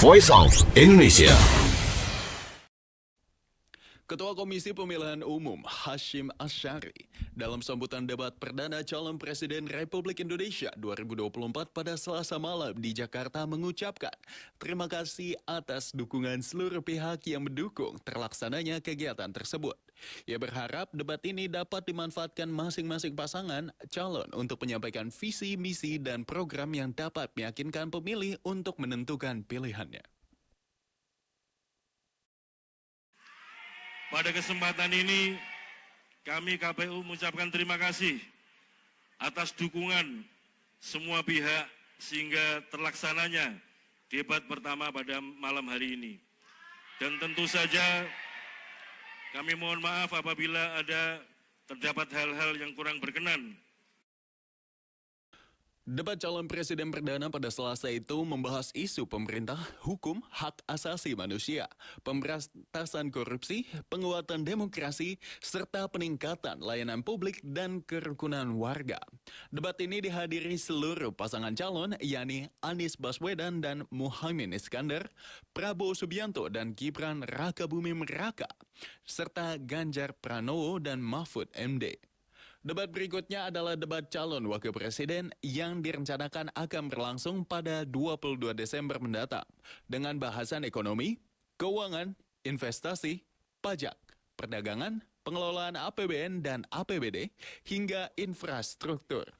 Voice of Indonesia. Ketua Komisi Pemilihan Umum Hashim Ashari dalam sambutan debat perdana calon Presiden Republik Indonesia 2024 pada selasa malam di Jakarta mengucapkan terima kasih atas dukungan seluruh pihak yang mendukung terlaksananya kegiatan tersebut. Ia berharap debat ini dapat dimanfaatkan masing-masing pasangan calon untuk menyampaikan visi, misi, dan program yang dapat meyakinkan pemilih untuk menentukan pilihannya. Pada kesempatan ini, kami KPU mengucapkan terima kasih atas dukungan semua pihak sehingga terlaksananya debat pertama pada malam hari ini. Dan tentu saja kami mohon maaf apabila ada terdapat hal-hal yang kurang berkenan Debat calon presiden perdana pada Selasa itu membahas isu pemerintah, hukum, hak asasi manusia, pemberantasan korupsi, penguatan demokrasi, serta peningkatan layanan publik dan kerukunan warga. Debat ini dihadiri seluruh pasangan calon, yakni Anies Baswedan dan Muhammad Iskandar, Prabowo Subianto dan Gibran Raka Bumi Meraka, serta Ganjar Pranowo dan Mahfud MD. Debat berikutnya adalah debat calon wakil presiden yang direncanakan akan berlangsung pada 22 Desember mendatang dengan bahasan ekonomi, keuangan, investasi, pajak, perdagangan, pengelolaan APBN dan APBD, hingga infrastruktur.